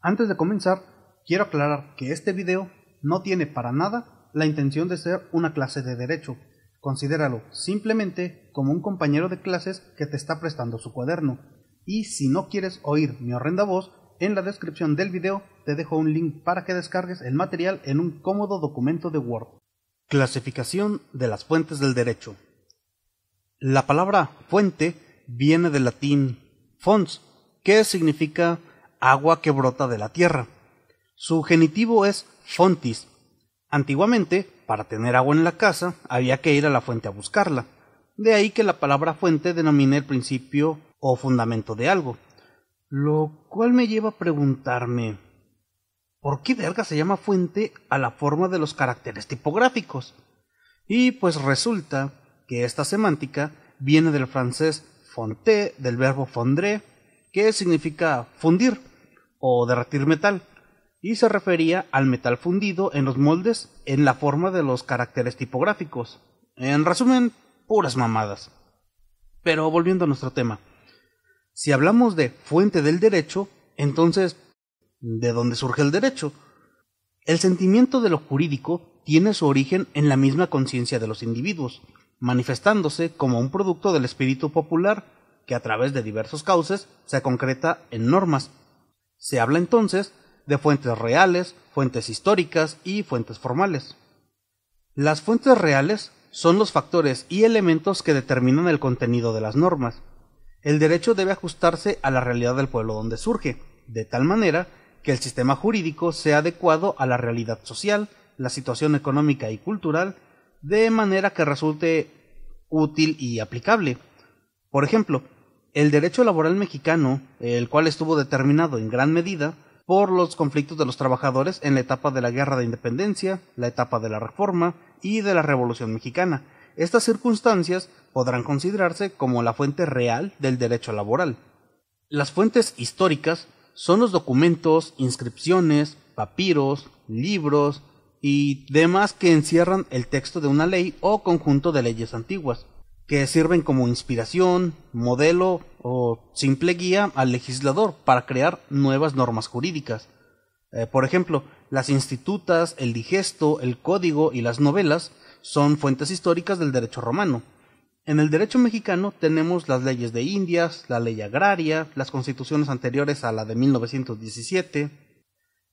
Antes de comenzar, quiero aclarar que este video no tiene para nada la intención de ser una clase de derecho. Considéralo simplemente como un compañero de clases que te está prestando su cuaderno. Y si no quieres oír mi horrenda voz, en la descripción del video te dejo un link para que descargues el material en un cómodo documento de Word. Clasificación de las fuentes del derecho. La palabra fuente viene del latín fons, que significa agua que brota de la tierra. Su genitivo es fontis. Antiguamente, para tener agua en la casa, había que ir a la fuente a buscarla. De ahí que la palabra fuente denomine el principio o fundamento de algo. Lo cual me lleva a preguntarme, ¿por qué verga se llama fuente a la forma de los caracteres tipográficos? Y pues resulta que esta semántica viene del francés fonte, del verbo fondre, ¿Qué significa fundir o derretir metal, y se refería al metal fundido en los moldes en la forma de los caracteres tipográficos. En resumen, puras mamadas. Pero volviendo a nuestro tema. Si hablamos de fuente del derecho, entonces, ¿de dónde surge el derecho? El sentimiento de lo jurídico tiene su origen en la misma conciencia de los individuos, manifestándose como un producto del espíritu popular que a través de diversos cauces se concreta en normas. Se habla entonces de fuentes reales, fuentes históricas y fuentes formales. Las fuentes reales son los factores y elementos que determinan el contenido de las normas. El derecho debe ajustarse a la realidad del pueblo donde surge, de tal manera que el sistema jurídico sea adecuado a la realidad social, la situación económica y cultural, de manera que resulte útil y aplicable. Por ejemplo, el derecho laboral mexicano, el cual estuvo determinado en gran medida por los conflictos de los trabajadores en la etapa de la Guerra de Independencia, la etapa de la Reforma y de la Revolución Mexicana. Estas circunstancias podrán considerarse como la fuente real del derecho laboral. Las fuentes históricas son los documentos, inscripciones, papiros, libros y demás que encierran el texto de una ley o conjunto de leyes antiguas que sirven como inspiración, modelo o simple guía al legislador para crear nuevas normas jurídicas. Eh, por ejemplo, las institutas, el digesto, el código y las novelas son fuentes históricas del derecho romano. En el derecho mexicano tenemos las leyes de Indias, la ley agraria, las constituciones anteriores a la de 1917.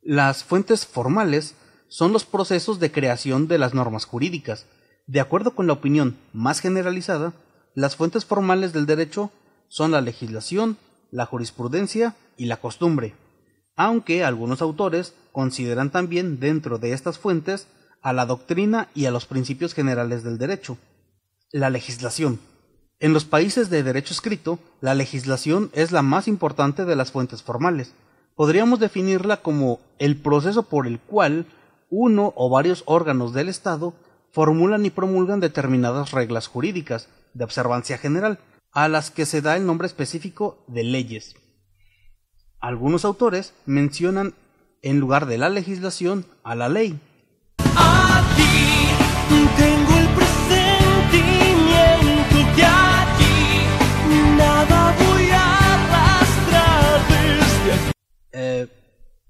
Las fuentes formales son los procesos de creación de las normas jurídicas, de acuerdo con la opinión más generalizada, las fuentes formales del derecho son la legislación, la jurisprudencia y la costumbre, aunque algunos autores consideran también dentro de estas fuentes a la doctrina y a los principios generales del derecho. La legislación. En los países de derecho escrito, la legislación es la más importante de las fuentes formales. Podríamos definirla como el proceso por el cual uno o varios órganos del Estado formulan y promulgan determinadas reglas jurídicas de observancia general, a las que se da el nombre específico de leyes. Algunos autores mencionan en lugar de la legislación a la ley.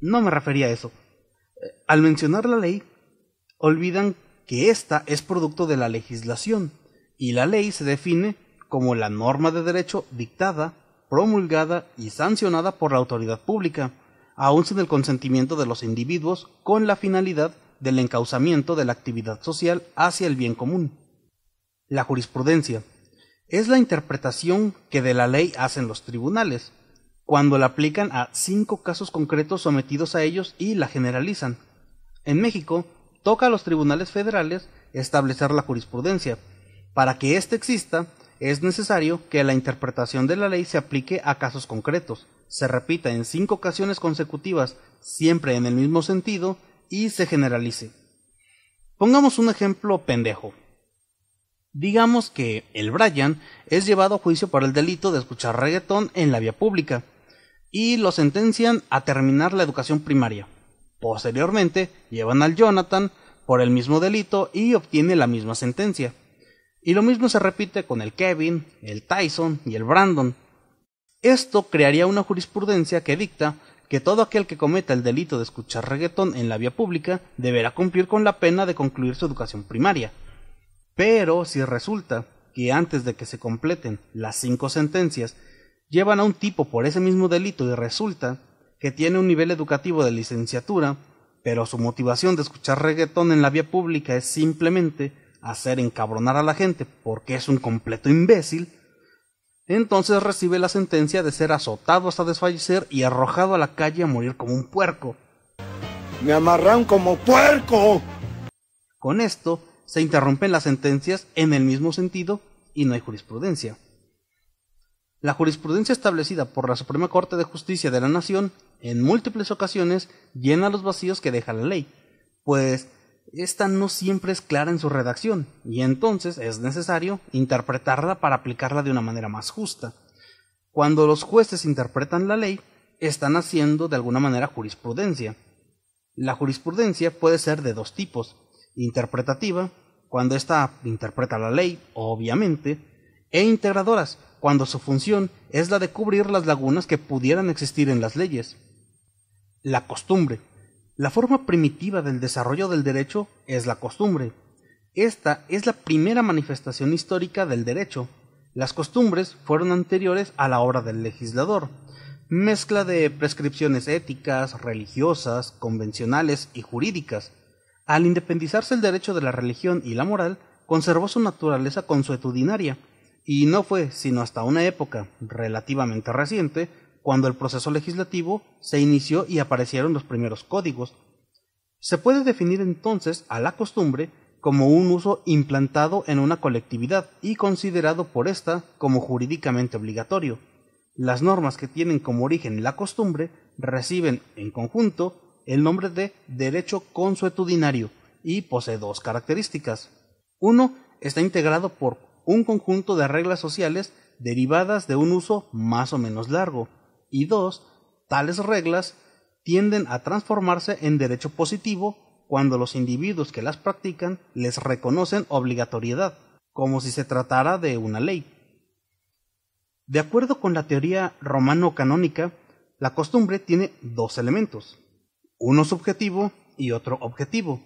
no me refería a eso. Eh, al mencionar la ley, olvidan que ésta es producto de la legislación, y la ley se define como la norma de derecho dictada, promulgada y sancionada por la autoridad pública, aun sin el consentimiento de los individuos, con la finalidad del encauzamiento de la actividad social hacia el bien común. La jurisprudencia es la interpretación que de la ley hacen los tribunales, cuando la aplican a cinco casos concretos sometidos a ellos y la generalizan. En México toca a los tribunales federales establecer la jurisprudencia. Para que ésta este exista, es necesario que la interpretación de la ley se aplique a casos concretos, se repita en cinco ocasiones consecutivas, siempre en el mismo sentido, y se generalice. Pongamos un ejemplo pendejo. Digamos que el Brian es llevado a juicio por el delito de escuchar reggaetón en la vía pública y lo sentencian a terminar la educación primaria. Posteriormente, llevan al Jonathan por el mismo delito y obtiene la misma sentencia. Y lo mismo se repite con el Kevin, el Tyson y el Brandon. Esto crearía una jurisprudencia que dicta que todo aquel que cometa el delito de escuchar reggaetón en la vía pública deberá cumplir con la pena de concluir su educación primaria. Pero si resulta que antes de que se completen las cinco sentencias llevan a un tipo por ese mismo delito y resulta que tiene un nivel educativo de licenciatura, pero su motivación de escuchar reggaetón en la vía pública es simplemente hacer encabronar a la gente porque es un completo imbécil, entonces recibe la sentencia de ser azotado hasta desfallecer y arrojado a la calle a morir como un puerco. ¡Me amarran como puerco! Con esto, se interrumpen las sentencias en el mismo sentido y no hay jurisprudencia. La jurisprudencia establecida por la Suprema Corte de Justicia de la Nación en múltiples ocasiones llena los vacíos que deja la ley, pues esta no siempre es clara en su redacción, y entonces es necesario interpretarla para aplicarla de una manera más justa. Cuando los jueces interpretan la ley, están haciendo de alguna manera jurisprudencia. La jurisprudencia puede ser de dos tipos, interpretativa, cuando ésta interpreta la ley, obviamente, e integradoras, cuando su función es la de cubrir las lagunas que pudieran existir en las leyes. La costumbre. La forma primitiva del desarrollo del derecho es la costumbre. Esta es la primera manifestación histórica del derecho. Las costumbres fueron anteriores a la obra del legislador. Mezcla de prescripciones éticas, religiosas, convencionales y jurídicas. Al independizarse el derecho de la religión y la moral, conservó su naturaleza consuetudinaria y no fue sino hasta una época relativamente reciente cuando el proceso legislativo se inició y aparecieron los primeros códigos. Se puede definir entonces a la costumbre como un uso implantado en una colectividad y considerado por ésta como jurídicamente obligatorio. Las normas que tienen como origen la costumbre reciben en conjunto el nombre de derecho consuetudinario y posee dos características. Uno, está integrado por un conjunto de reglas sociales derivadas de un uso más o menos largo, y dos, tales reglas tienden a transformarse en derecho positivo cuando los individuos que las practican les reconocen obligatoriedad, como si se tratara de una ley. De acuerdo con la teoría romano-canónica, la costumbre tiene dos elementos, uno subjetivo y otro objetivo.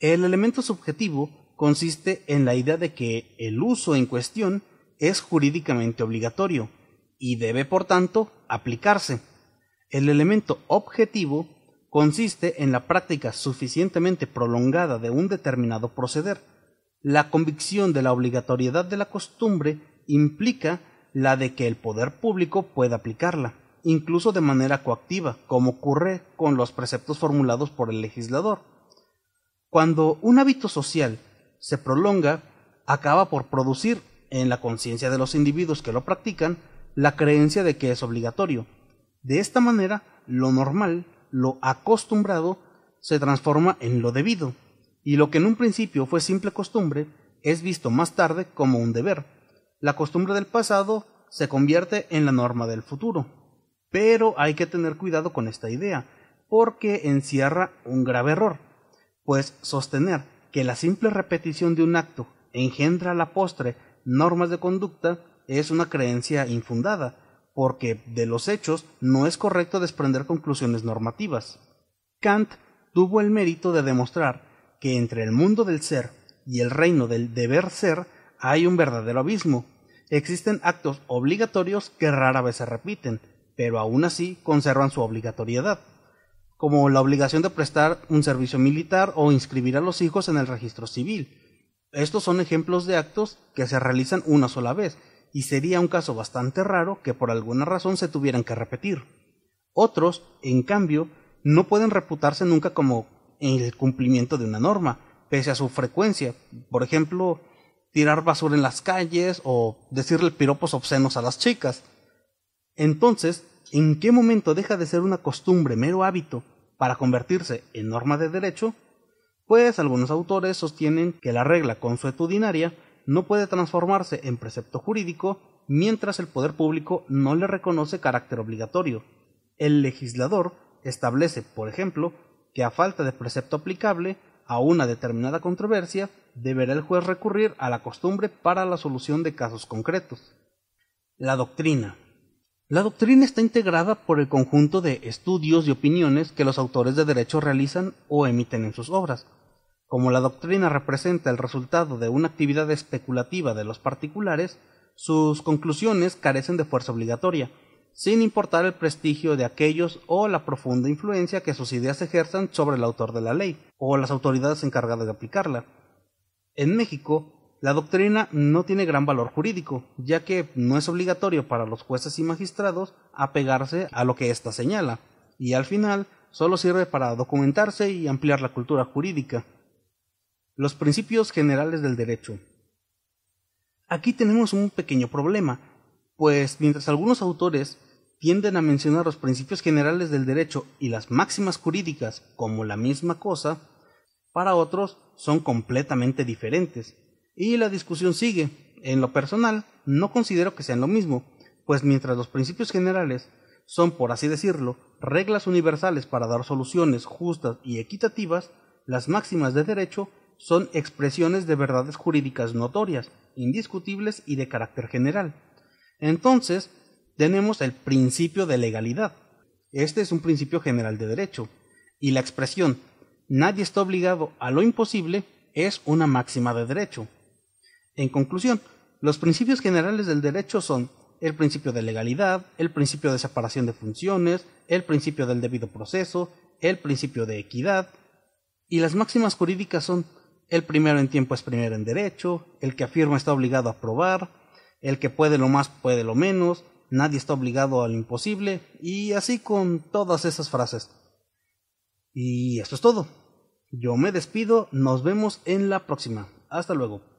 El elemento subjetivo consiste en la idea de que el uso en cuestión es jurídicamente obligatorio y debe, por tanto, aplicarse. El elemento objetivo consiste en la práctica suficientemente prolongada de un determinado proceder. La convicción de la obligatoriedad de la costumbre implica la de que el poder público pueda aplicarla, incluso de manera coactiva, como ocurre con los preceptos formulados por el legislador. Cuando un hábito social se prolonga, acaba por producir en la conciencia de los individuos que lo practican la creencia de que es obligatorio. De esta manera, lo normal, lo acostumbrado, se transforma en lo debido, y lo que en un principio fue simple costumbre es visto más tarde como un deber. La costumbre del pasado se convierte en la norma del futuro. Pero hay que tener cuidado con esta idea, porque encierra un grave error, pues sostener que la simple repetición de un acto engendra a la postre normas de conducta es una creencia infundada, porque de los hechos no es correcto desprender conclusiones normativas. Kant tuvo el mérito de demostrar que entre el mundo del ser y el reino del deber ser hay un verdadero abismo. Existen actos obligatorios que rara vez se repiten, pero aún así conservan su obligatoriedad como la obligación de prestar un servicio militar o inscribir a los hijos en el registro civil. Estos son ejemplos de actos que se realizan una sola vez, y sería un caso bastante raro que por alguna razón se tuvieran que repetir. Otros, en cambio, no pueden reputarse nunca como el cumplimiento de una norma, pese a su frecuencia. Por ejemplo, tirar basura en las calles o decirle piropos obscenos a las chicas. Entonces, ¿en qué momento deja de ser una costumbre, mero hábito, para convertirse en norma de derecho? Pues algunos autores sostienen que la regla consuetudinaria no puede transformarse en precepto jurídico mientras el poder público no le reconoce carácter obligatorio. El legislador establece, por ejemplo, que a falta de precepto aplicable a una determinada controversia, deberá el juez recurrir a la costumbre para la solución de casos concretos. La doctrina, la doctrina está integrada por el conjunto de estudios y opiniones que los autores de derecho realizan o emiten en sus obras. Como la doctrina representa el resultado de una actividad especulativa de los particulares, sus conclusiones carecen de fuerza obligatoria, sin importar el prestigio de aquellos o la profunda influencia que sus ideas ejerzan sobre el autor de la ley o las autoridades encargadas de aplicarla. En México, la doctrina no tiene gran valor jurídico, ya que no es obligatorio para los jueces y magistrados apegarse a lo que ésta señala, y al final solo sirve para documentarse y ampliar la cultura jurídica. Los principios generales del derecho. Aquí tenemos un pequeño problema, pues mientras algunos autores tienden a mencionar los principios generales del derecho y las máximas jurídicas como la misma cosa, para otros son completamente diferentes y la discusión sigue. En lo personal, no considero que sean lo mismo, pues mientras los principios generales son, por así decirlo, reglas universales para dar soluciones justas y equitativas, las máximas de derecho son expresiones de verdades jurídicas notorias, indiscutibles y de carácter general. Entonces, tenemos el principio de legalidad. Este es un principio general de derecho, y la expresión nadie está obligado a lo imposible es una máxima de derecho. En conclusión, los principios generales del derecho son el principio de legalidad, el principio de separación de funciones, el principio del debido proceso, el principio de equidad, y las máximas jurídicas son el primero en tiempo es primero en derecho, el que afirma está obligado a probar, el que puede lo más puede lo menos, nadie está obligado a lo imposible, y así con todas esas frases. Y esto es todo. Yo me despido, nos vemos en la próxima. Hasta luego.